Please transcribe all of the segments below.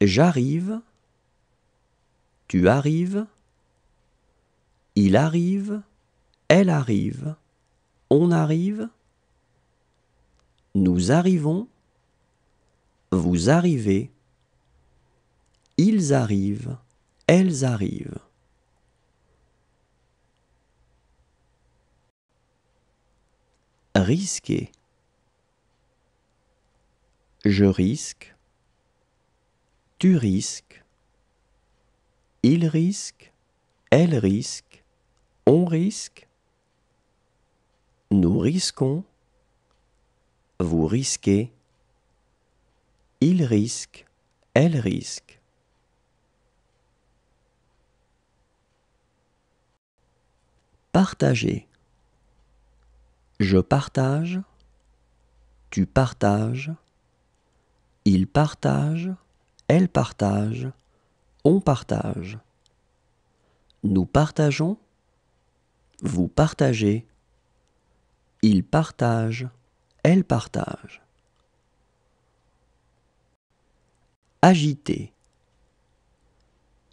J'arrive. Tu arrives. Il arrive. Elle arrive. On arrive. Nous arrivons. Vous arrivez. Ils arrivent. Elles arrivent. Risquer. Je risque. Tu risques. Il risque. Elle risque. On risque. Nous risquons. Vous risquez. Il risque. Elle risque. Partager. Je partage. Tu partages. Il partage. Elle partage. On partage. Nous partageons. Vous partagez. Il partage. Elle partage. Agiter.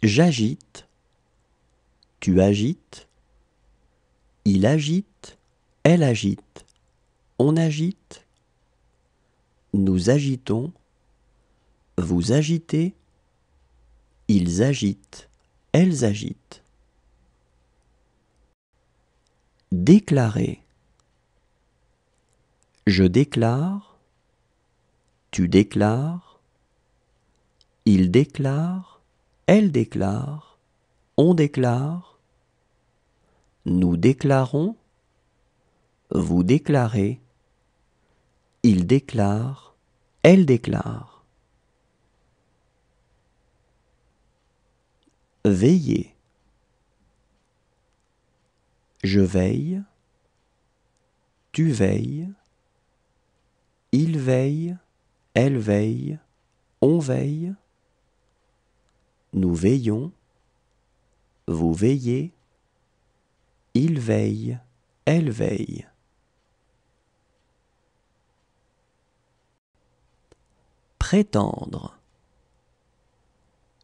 J'agite. Tu agites. Il agite. Elle agite. On agite. Nous agitons vous agitez, ils agitent, elles agitent. Déclarer. Je déclare, tu déclares, il déclare, elle déclare, on déclare, nous déclarons, vous déclarez, il déclare, elle déclare. veiller. Je veille, tu veilles, il veille, elle veille, on veille, nous veillons, vous veillez, il veille, elle veille. Prétendre.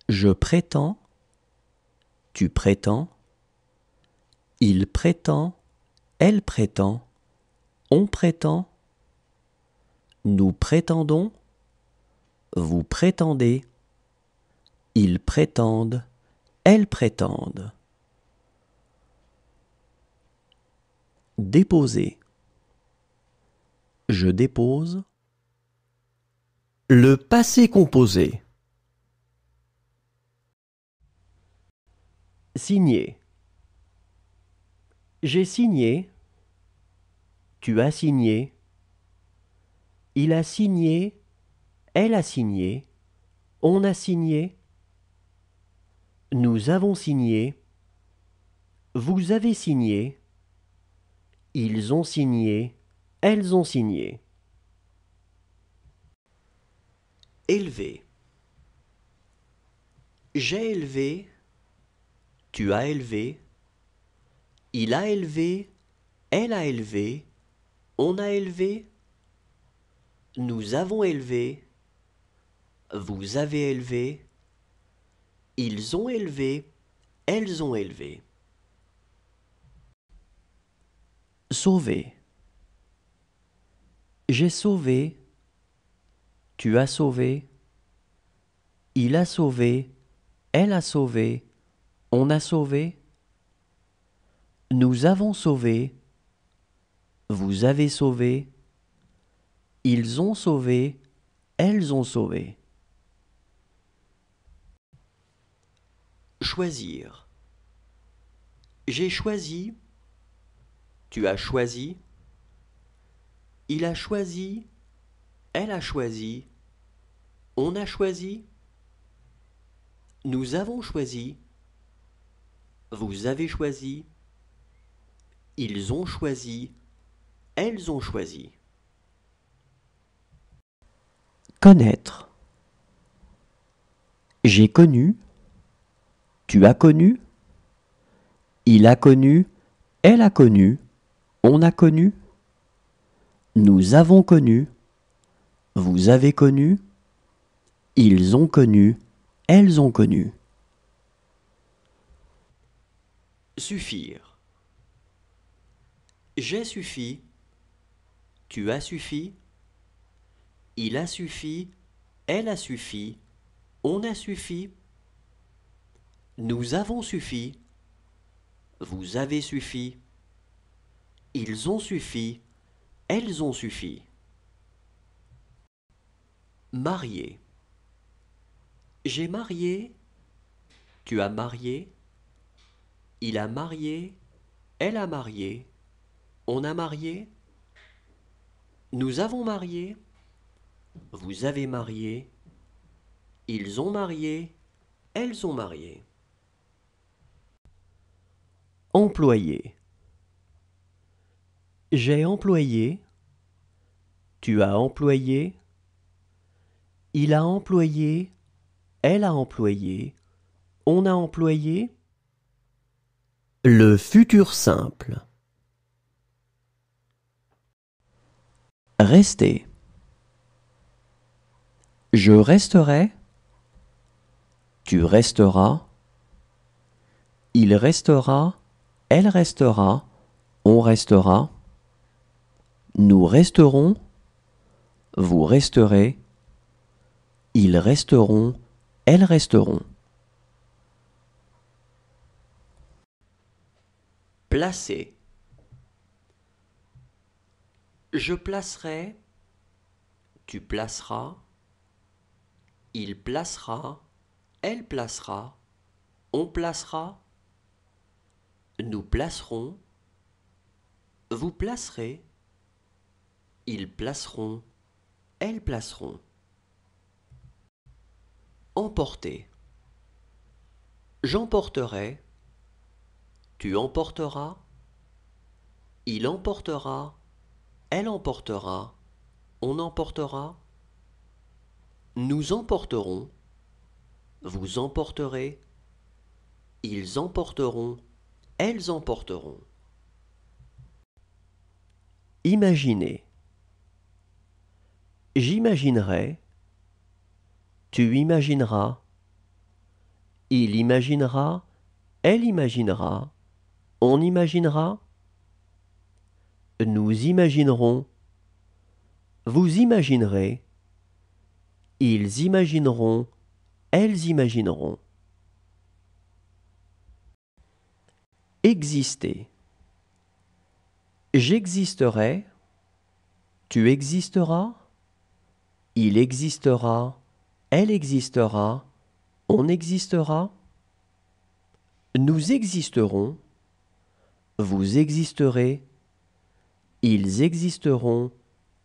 Je prétends, tu prétends. Il prétend. Elle prétend. On prétend. Nous prétendons. Vous prétendez. Ils prétendent. Elles prétendent. Déposer. Je dépose. Le passé composé. Signer. J'ai signé. Tu as signé. Il a signé. Elle a signé. On a signé. Nous avons signé. Vous avez signé. Ils ont signé. Elles ont signé. Élevé. J'ai élevé. Tu as élevé. Il a élevé. Elle a élevé. On a élevé. Nous avons élevé. Vous avez élevé. Ils ont élevé. Elles ont élevé. Sauvé. J'ai sauvé. Tu as sauvé. Il a sauvé. Elle a sauvé. On a sauvé. Nous avons sauvé. Vous avez sauvé. Ils ont sauvé. Elles ont sauvé. Choisir. J'ai choisi. Tu as choisi. Il a choisi. Elle a choisi. On a choisi. Nous avons choisi. Vous avez choisi. Ils ont choisi. Elles ont choisi. Connaître. J'ai connu. Tu as connu. Il a connu. Elle a connu. On a connu. Nous avons connu. Vous avez connu. Ils ont connu. Elles ont connu. Suffire. J'ai suffi. Tu as suffi. Il a suffi. Elle a suffi. On a suffi. Nous avons suffi. Vous avez suffi. Ils ont suffi. Elles ont suffi. Marié. J'ai marié. Tu as marié. Il a marié, elle a marié, on a marié, nous avons marié, vous avez marié, ils ont marié, elles ont marié. Employé. J'ai employé, tu as employé, il a employé, elle a employé, on a employé, le futur simple. Rester. Je resterai. Tu resteras. Il restera. Elle restera. On restera. Nous resterons. Vous resterez. Ils resteront. Elles resteront. placer. Je placerai, tu placeras, il placera, elle placera, on placera, nous placerons, vous placerez, ils placeront, elles placeront. Emporter. J'emporterai, tu emporteras. Il emportera. Elle emportera. On emportera. Nous emporterons. Vous emporterez. Ils emporteront. Elles emporteront. Imaginez. J'imaginerai. Tu imagineras. Il imaginera. Elle imaginera. On imaginera. Nous imaginerons. Vous imaginerez. Ils imagineront. Elles imagineront. Exister. J'existerai. Tu existeras. Il existera. Elle existera. On existera. Nous existerons vous existerez, ils existeront,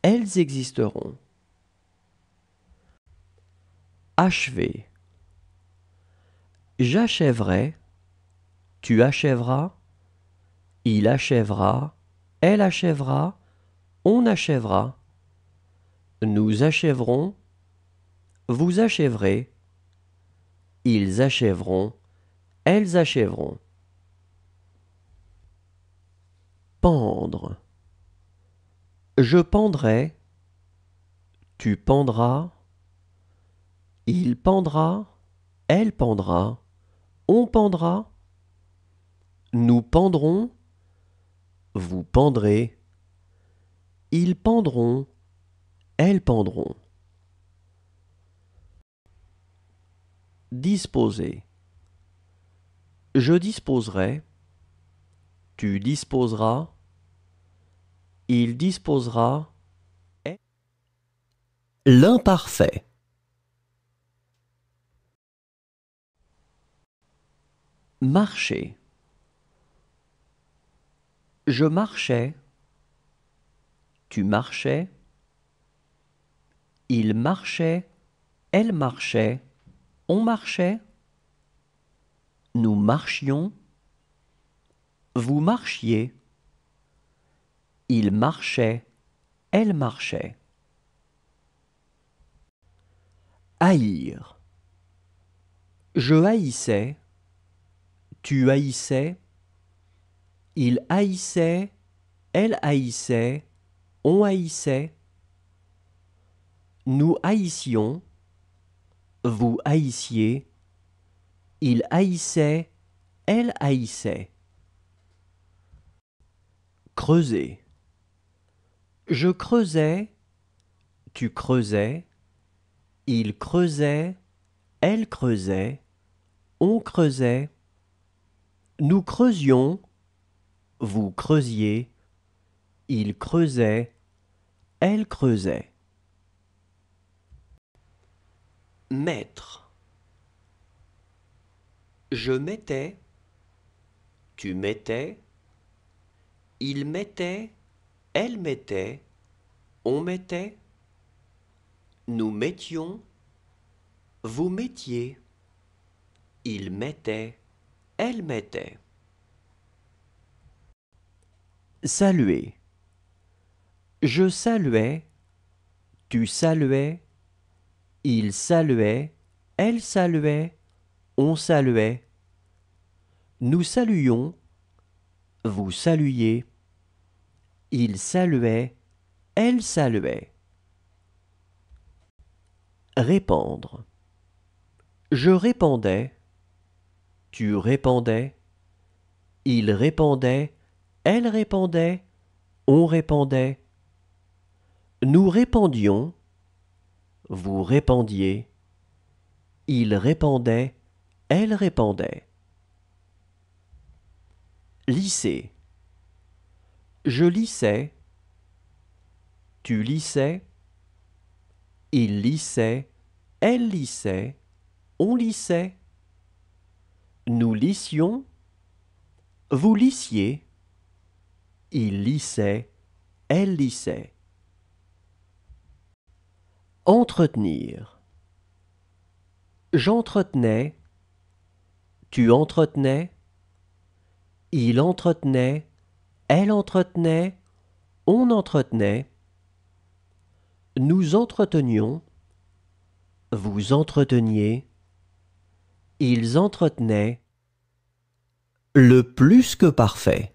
elles existeront. Achever. J'achèverai, tu achèveras, il achèvera, elle achèvera, on achèvera. Nous achèverons, vous achèverez, ils achèveront, elles achèveront. Pendre. Je pendrai, tu pendras, il pendra, elle pendra, on pendra, nous pendrons, vous pendrez, ils pendront, elles pendront. Disposer. Je disposerai, tu disposeras, il disposera l'imparfait. Marcher. Je marchais. Tu marchais. Il marchait. Elle marchait. On marchait. Nous marchions. Vous marchiez. Il marchait, elle marchait. Haïr. Je haïssais, tu haïssais, il haïssait, elle haïssait, on haïssait. Nous haïssions, vous haïssiez, il haïssait, elle haïssait. Creuser. Je creusais, tu creusais, il creusait, elle creusait, on creusait. Nous creusions, vous creusiez, il creusait, elle creusait. Mettre. Je mettais, tu mettais, il mettait, elle mettait, on mettait, nous mettions, vous mettiez, il mettait, elle mettait. Saluer. Je saluais, tu saluais, il saluait, elle saluait, on saluait. Nous saluions, vous saluiez. Il saluait, elle saluait. Répandre. Je répandais, tu répandais, il répandait, elle répandait, on répandait. Nous répandions, vous répandiez, il répandait, elle répandait. Lycée. Je lissais. Tu lissais. Il lissait. Elle lissait. On lissait. Nous lissions. Vous lissiez. Il lissait. Elle lissait. Entretenir. J'entretenais. Tu entretenais. Il entretenait elle entretenait, on entretenait, nous entretenions, vous entreteniez, ils entretenaient, le plus que parfait.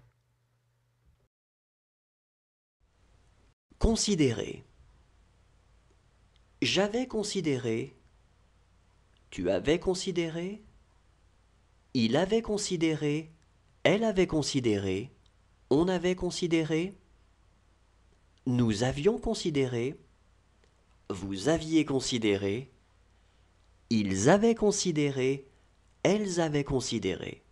Considérer. J'avais considéré, tu avais considéré, il avait considéré, elle avait considéré on avait considéré, nous avions considéré, vous aviez considéré, ils avaient considéré, elles avaient considéré.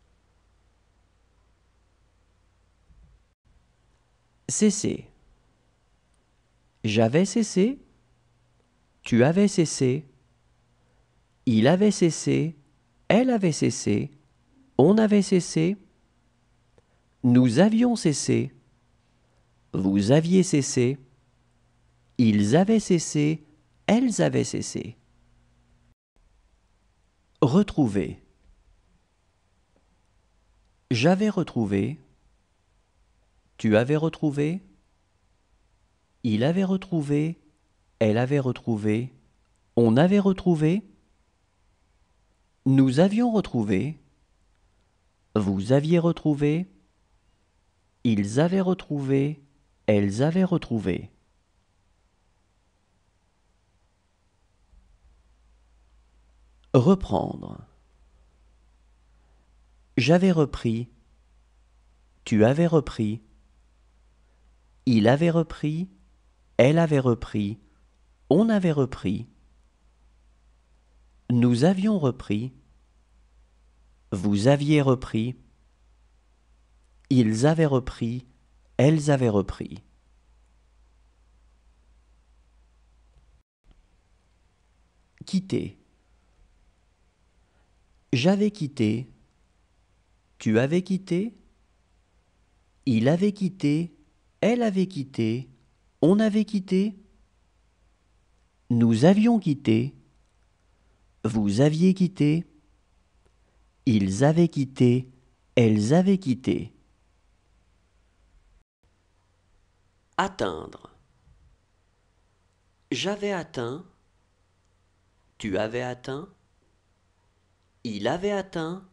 Cesser. J'avais cessé, tu avais cessé, il avait cessé, elle avait cessé, on avait cessé, nous avions cessé. Vous aviez cessé. Ils avaient cessé. Elles avaient cessé. Retrouver. J'avais retrouvé. Tu avais retrouvé. Il avait retrouvé. Elle avait retrouvé. On avait retrouvé. Nous avions retrouvé. Vous aviez retrouvé. Ils avaient retrouvé, elles avaient retrouvé. Reprendre. J'avais repris. Tu avais repris. Il avait repris. Elle avait repris. On avait repris. Nous avions repris. Vous aviez repris. Ils avaient repris, elles avaient repris. Quitter. J'avais quitté, tu avais quitté, il avait quitté, elle avait quitté, on avait quitté, nous avions quitté, vous aviez quitté, ils avaient quitté, elles avaient quitté. Atteindre. J'avais atteint. Tu avais atteint. Il avait atteint.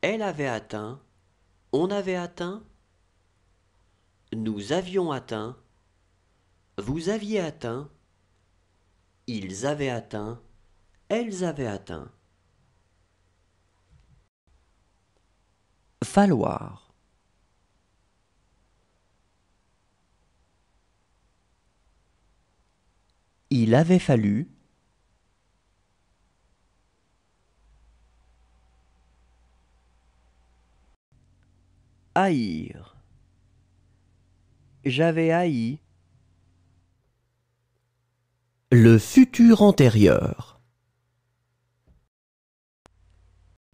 Elle avait atteint. On avait atteint. Nous avions atteint. Vous aviez atteint. Ils avaient atteint. Elles avaient atteint. Falloir. Il avait fallu. Haïr. J'avais haï. Le futur antérieur.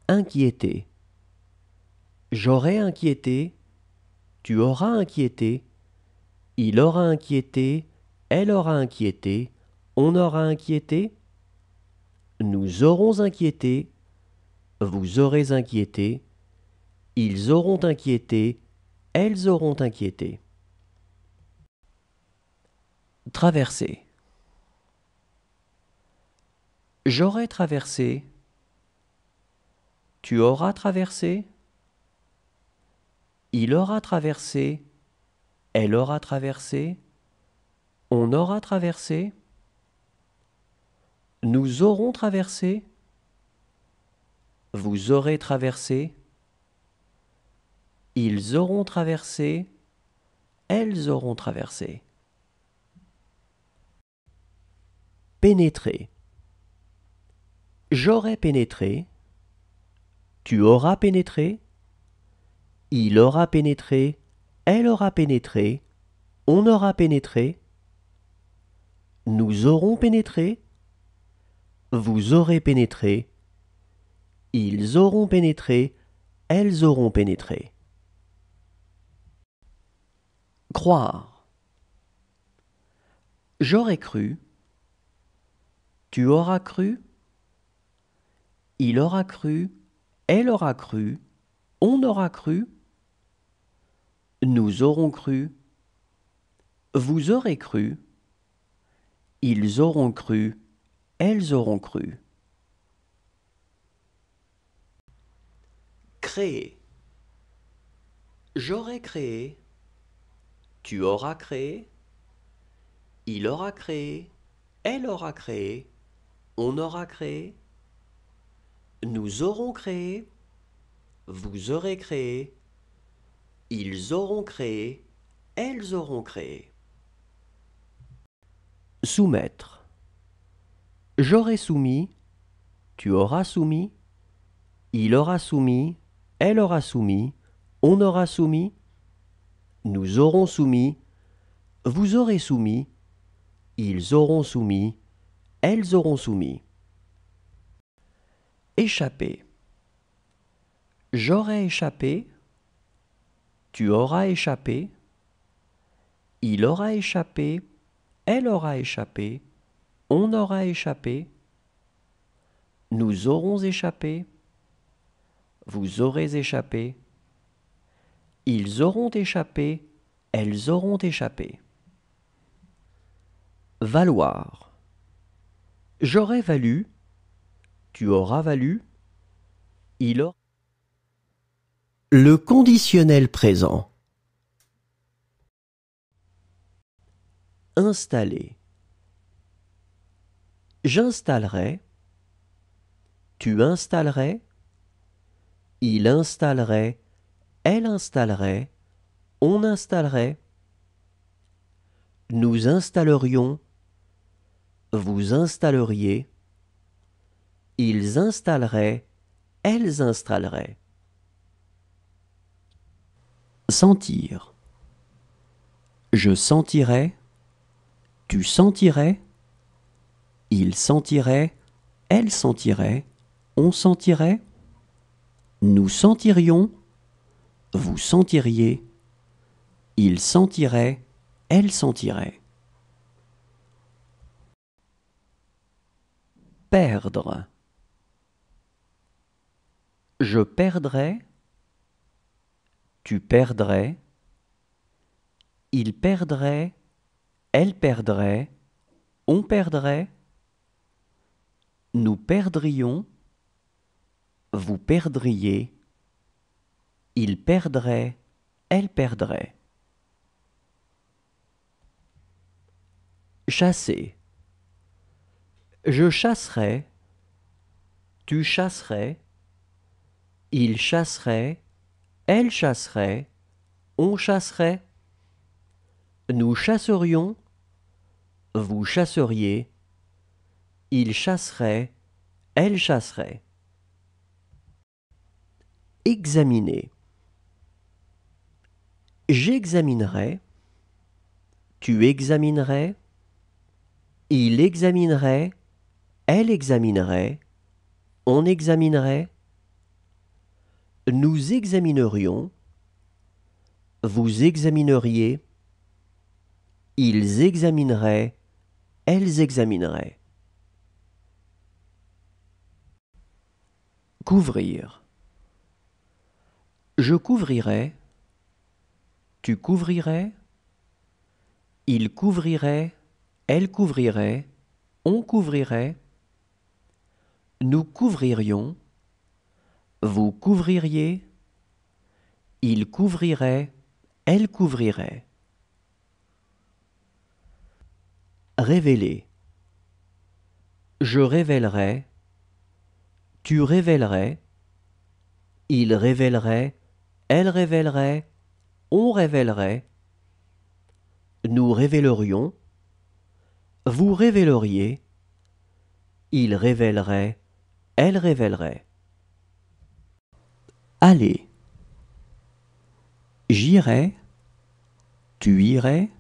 Inquiéter. J'aurais inquiété. Tu auras inquiété. Il aura inquiété. Elle aura inquiété. On aura inquiété, nous aurons inquiété, vous aurez inquiété, ils auront inquiété, elles auront inquiété. Traverser. J'aurai traversé. Tu auras traversé. Il aura traversé. Elle aura traversé. On aura traversé. Nous aurons traversé. Vous aurez traversé. Ils auront traversé. Elles auront traversé. Pénétrer. J'aurai pénétré. Tu auras pénétré. Il aura pénétré. Elle aura pénétré. On aura pénétré. Nous aurons pénétré vous aurez pénétré, ils auront pénétré, elles auront pénétré. Croire. J'aurais cru, tu auras cru, il aura cru, elle aura cru, on aura cru, nous aurons cru, vous aurez cru, ils auront cru, elles auront cru. Créer. J'aurai créé. Tu auras créé. Il aura créé. Elle aura créé. On aura créé. Nous aurons créé. Vous aurez créé. Ils auront créé. Elles auront créé. Soumettre. J'aurai soumis, tu auras soumis, il aura soumis, elle aura soumis, on aura soumis, nous aurons soumis, vous aurez soumis, ils auront soumis, elles auront soumis. Échapper. J'aurai échappé, tu auras échappé, il aura échappé, elle aura échappé, on aura échappé, nous aurons échappé, vous aurez échappé, ils auront échappé, elles auront échappé. Valoir. J'aurais valu, tu auras valu, il aura. Le conditionnel présent. Installer. J'installerai. Tu installerais. Il installerait. Elle installerait. On installerait. Nous installerions. Vous installeriez. Ils installeraient. Elles installeraient. Sentir. Je sentirai, Tu sentirais. Il sentirait, elle sentirait, on sentirait, nous sentirions, vous sentiriez, il sentirait, elle sentirait. Perdre. Je perdrais, tu perdrais, il perdrait, elle perdrait, on perdrait. Nous perdrions, vous perdriez, il perdrait, elle perdrait. Chasser. Je chasserai, tu chasserais, il chasserait, elle chasserait, on chasserait. Nous chasserions, vous chasseriez, il chasserait, elle chasserait. Examiner. J'examinerai, tu examinerais, il examinerait, elle examinerait, on examinerait, nous examinerions, vous examineriez, ils examineraient, elles examineraient. Couvrir. Je couvrirai. Tu couvrirais. Il couvrirait. Elle couvrirait. On couvrirait. Nous couvririons. Vous couvririez. Il couvrirait. Elle couvrirait. Révéler. Je révélerai tu révélerais, il révélerait, elle révélerait, on révélerait, nous révélerions, vous révéleriez, il révélerait, elle révélerait. Allez. J'irai, tu irais.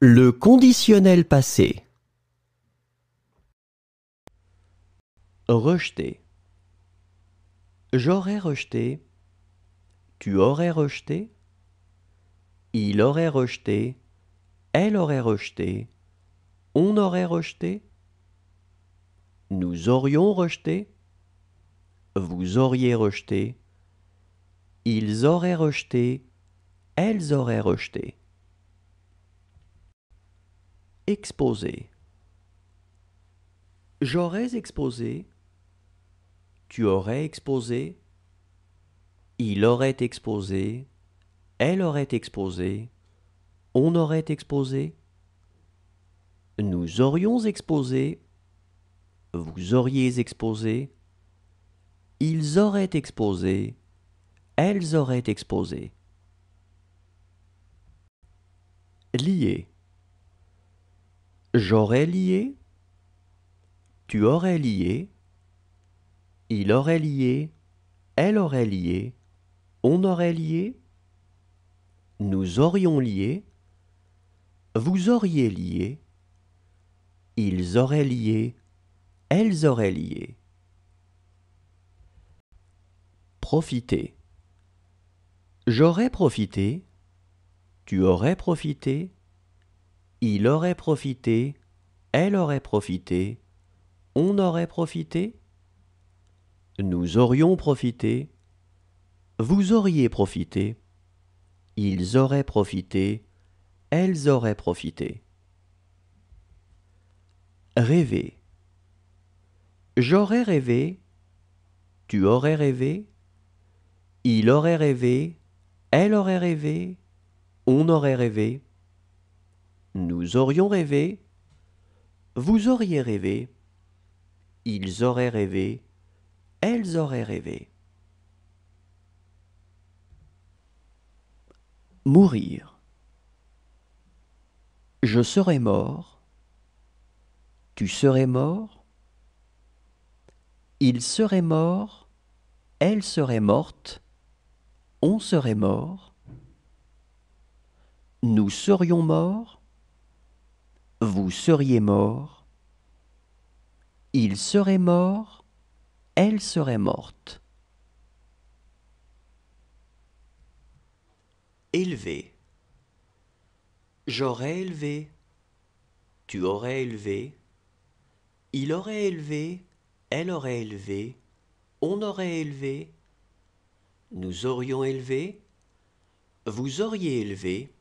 Le conditionnel passé. Rejeté. J'aurais rejeté. Tu aurais rejeté. Il aurait rejeté. Elle aurait rejeté. On aurait rejeté. Nous aurions rejeté. Vous auriez rejeté. Ils auraient rejeté. Elles auraient rejeté. Exposé. J'aurais exposé tu aurais exposé, il aurait exposé, elle aurait exposé, on aurait exposé, nous aurions exposé, vous auriez exposé, ils auraient exposé, elles auraient exposé. Lié. J'aurais lié, tu aurais lié, il aurait lié, elle aurait lié, on aurait lié, nous aurions lié, vous auriez lié, ils auraient lié, elles auraient lié. Profiter. J'aurais profité, tu aurais profité, il aurait profité, elle aurait profité, on aurait profité, nous aurions profité. Vous auriez profité. Ils auraient profité. Elles auraient profité. Rêver. J'aurais rêvé. Tu aurais rêvé. Il aurait rêvé. Elle aurait rêvé. On aurait rêvé. Nous aurions rêvé. Vous auriez rêvé. Ils auraient rêvé elles auraient rêvé. Mourir. Je serais mort. Tu serais mort. Il serait mort. Elle serait morte. On serait mort. Nous serions morts. Vous seriez mort. Il serait mort elle serait morte. Élevé. J'aurais élevé. Tu aurais élevé. Il aurait élevé. Elle aurait élevé. On aurait élevé. Nous aurions élevé. Vous auriez élevé.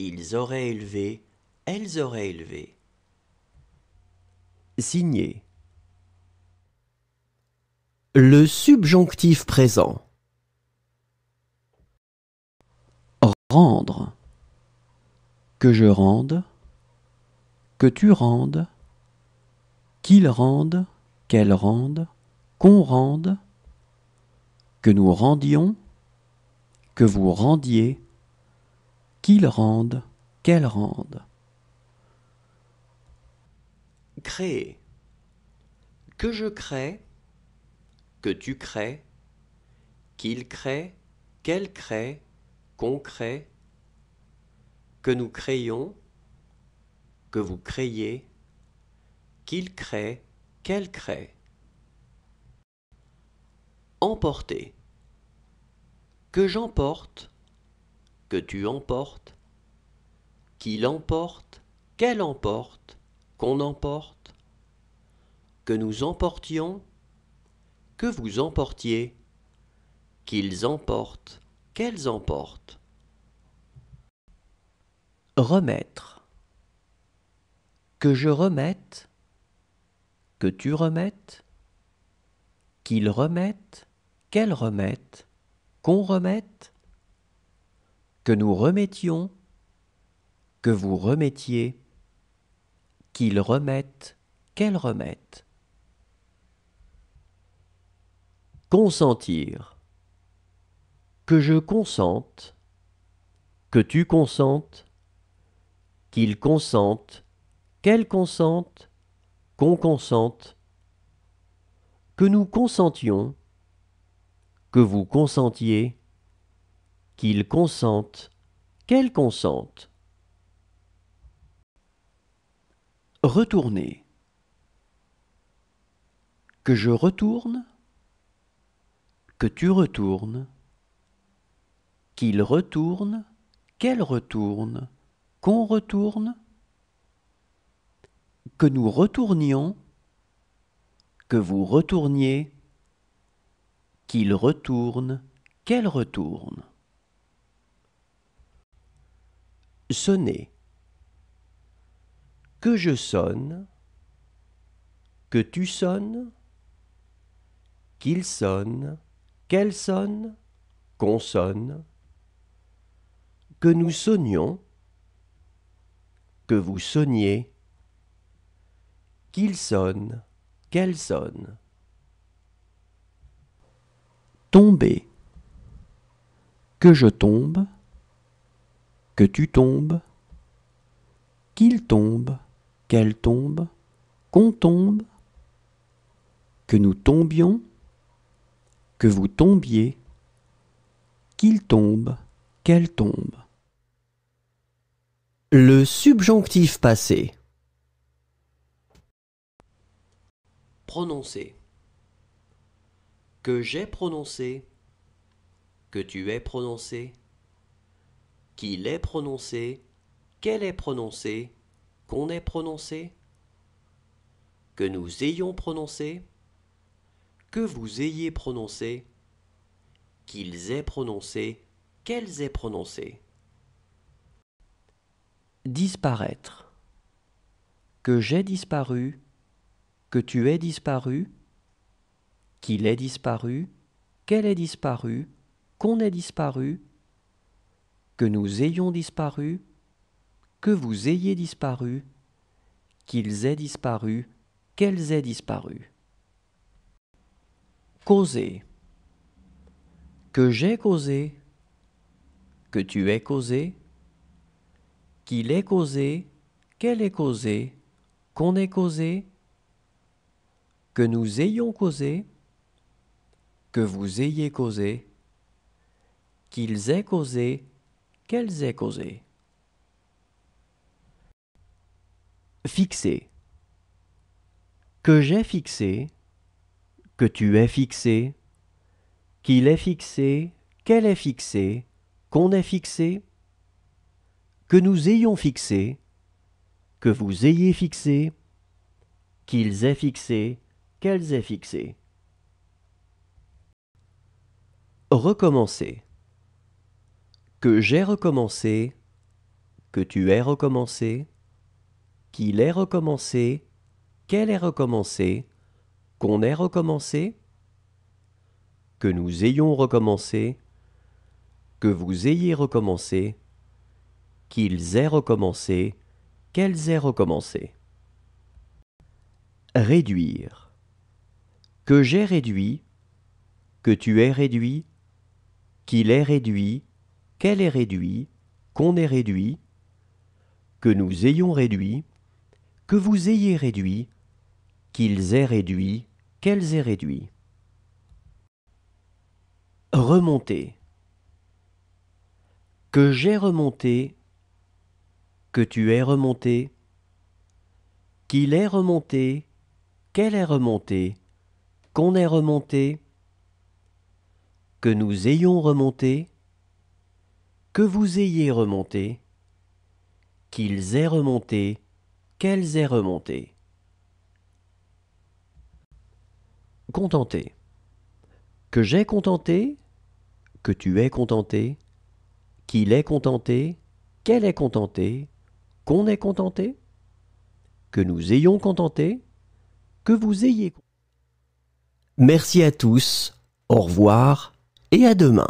Ils auraient élevé. Elles auraient élevé. Signer. Le subjonctif présent. Rendre. Que je rende. Que tu rendes. Qu'il rende. Qu'elle rende. Qu'on rende. Que nous rendions. Que vous rendiez. Qu'il rende. Qu'elle rende. Créer. Que je crée que tu crées, qu'il crée, qu'elle crée, qu'on crée, que nous créions, que vous créez, qu'il crée, qu'elle crée. Emporter. Que j'emporte, que tu emportes, qu'il emporte, qu'elle emporte, qu'on emporte, que nous emportions, que vous emportiez, qu'ils emportent, qu'elles emportent. Remettre. Que je remette, que tu remettes, qu'ils remettent, qu'elles remettent, qu'on remette, que nous remettions, que vous remettiez, qu'ils remettent, qu'elles remettent. Consentir. Que je consente, que tu consentes, qu'il consente, qu'elle consente, qu'on consente, que nous consentions, que vous consentiez, qu'il consente, qu'elle consente. Retourner. Que je retourne, que tu retournes. Qu'il retourne, qu'elle retourne, qu'on retourne, que nous retournions, que vous retourniez, qu'il retourne, qu'elle retourne. Sonner. Que je sonne, que tu sonnes, qu'il sonne, quelle sonne qu'on sonne. que nous sonnions, que vous sonniez, qu'il sonne, qu'elle sonne. Tomber, que je tombe, que tu tombes, qu'il tombe, qu'elle tombe, qu'on tombe, que nous tombions que vous tombiez, qu'il tombe, qu'elle tombe. Le subjonctif passé. Prononcer. Que j'ai prononcé, que tu aies prononcé, qu'il est prononcé, qu'elle est prononcé. qu'on ait prononcé, que nous ayons prononcé que vous ayez prononcé, qu'ils aient prononcé, qu'elles aient prononcé. Disparaître. Que j'ai disparu, que tu aies disparu, qu'il ait disparu, qu'elle ait disparu, qu'on ait disparu, que nous ayons disparu, que vous ayez disparu, qu'ils aient disparu, qu'elles aient disparu causé, que j'ai causé, que tu es causé, qu'il est causé, qu'elle est causée, qu'on est causé, que nous ayons causé, que vous ayez causé, qu'ils aient causé, qu'elles aient causé. Fixer. Que j'ai fixé, que tu es fixé, qu'il est fixé, qu'elle est fixé, qu'on ait fixé, que nous ayons fixé, que vous ayez fixé, qu'ils aient fixé, qu'elles aient fixé. Recommencer. Que j'ai recommencé, que tu aies recommencé, qu'il ait recommencé, qu'elle ait recommencé, qu'on ait recommencé, que nous ayons recommencé, que vous ayez recommencé, qu'ils aient recommencé, qu'elles aient recommencé. Réduire. Que j'ai réduit, que tu aies réduit, qu'il ait réduit, qu'elle ait réduit, qu'on ait réduit, que nous ayons réduit, que vous ayez réduit, qu'ils aient réduit, qu'elles aient réduit. Remonter. Que j'ai remonté, que tu es remonté, qu'il ait remonté, qu'elle est remonté, qu'on ait remonté, que nous ayons remonté, que vous ayez remonté, qu'ils aient remonté, qu'elles aient remonté. Contenté. Que j'ai contenté, que tu es contenté, qu'il est contenté, qu'elle est contentée, qu'on est contenté, que nous ayons contenté, que vous ayez. Merci à tous, au revoir et à demain.